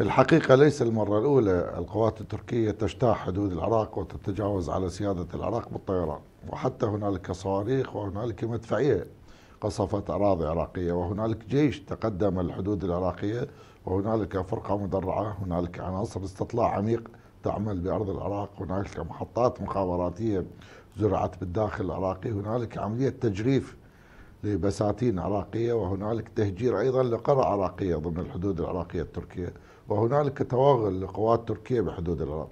الحقيقة ليس المرة الأولى القوات التركية تجتاح حدود العراق وتتجاوز على سيادة العراق بالطيران وحتى هنالك صواريخ وهنالك مدفعية قصفت أراضي عراقية وهنالك جيش تقدم الحدود العراقية وهنالك فرقة مدرعة هنالك عناصر استطلاع عميق تعمل بأرض العراق هنالك محطات مخابراتية زرعت بالداخل العراقي هنالك عملية تجريف لبساتين عراقية وهنالك تهجير أيضا لقرى عراقية ضمن الحدود العراقية التركية وهنالك تواغل لقوات تركيه بحدود العراق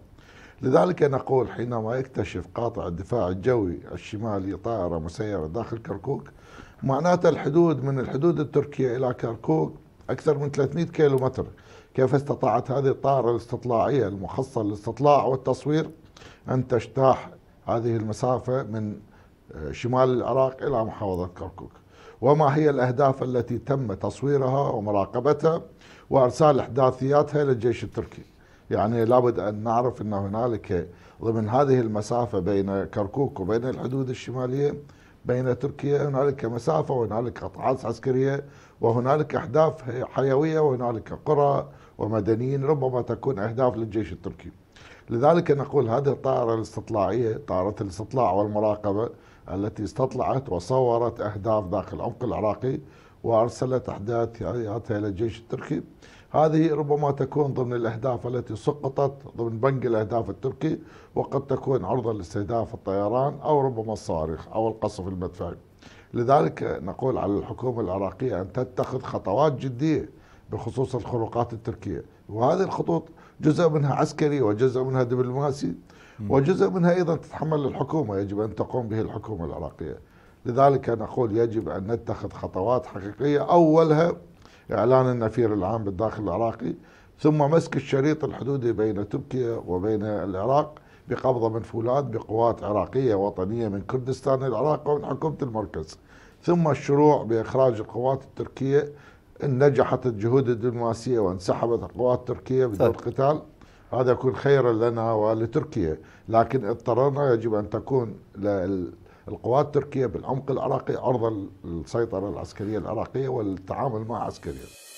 لذلك نقول حينما يكتشف قاطع الدفاع الجوي الشمالي طائرة مسيرة داخل كركوك معناته الحدود من الحدود التركية إلى كركوك أكثر من 300 متر. كيف استطاعت هذه الطائرة الاستطلاعية المخصصة للاستطلاع والتصوير أن تجتاح هذه المسافة من شمال العراق إلى محافظة كركوك وما هي الأهداف التي تم تصويرها ومراقبتها وإرسال إحداثياتها للجيش التركي يعني لابد أن نعرف أن هنالك ضمن هذه المسافة بين كركوك وبين الحدود الشمالية بين تركيا هنالك مسافة وهنالك قطاعات عسكرية وهنالك أهداف حيوية وهنالك قرى ومدنيين ربما تكون أهداف للجيش التركي لذلك نقول هذه الطائرة الاستطلاعية طائرة الاستطلاع والمراقبة التي استطلعت وصورت أهداف داخل العمق العراقي وأرسلت أحداثها إلى الجيش التركي هذه ربما تكون ضمن الأهداف التي سقطت ضمن بنك الأهداف التركي وقد تكون عرضة لاستهداف الطيران أو ربما الصواريخ أو القصف المدفعي لذلك نقول على الحكومة العراقية أن تتخذ خطوات جدية بخصوص الخروقات التركية وهذه الخطوط جزء منها عسكري وجزء منها دبلوماسي وجزء منها أيضا تتحمل الحكومة يجب أن تقوم به الحكومة العراقية لذلك نقول يجب أن نتخذ خطوات حقيقية أولها إعلان النفير العام بالداخل العراقي ثم مسك الشريط الحدودي بين تركيا وبين العراق بقبضة من فولاد بقوات عراقية وطنية من كردستان العراق ومن حكومة المركز ثم الشروع بإخراج القوات التركية إن نجحت الجهود الدبلوماسية وانسحبت القوات التركية بدون طيب. قتال هذا يكون خيرا لنا ولتركيا لكن اضطررنا يجب أن تكون القوات التركية بالعمق العراقي عرض السيطرة العسكرية العراقية والتعامل مع عسكريا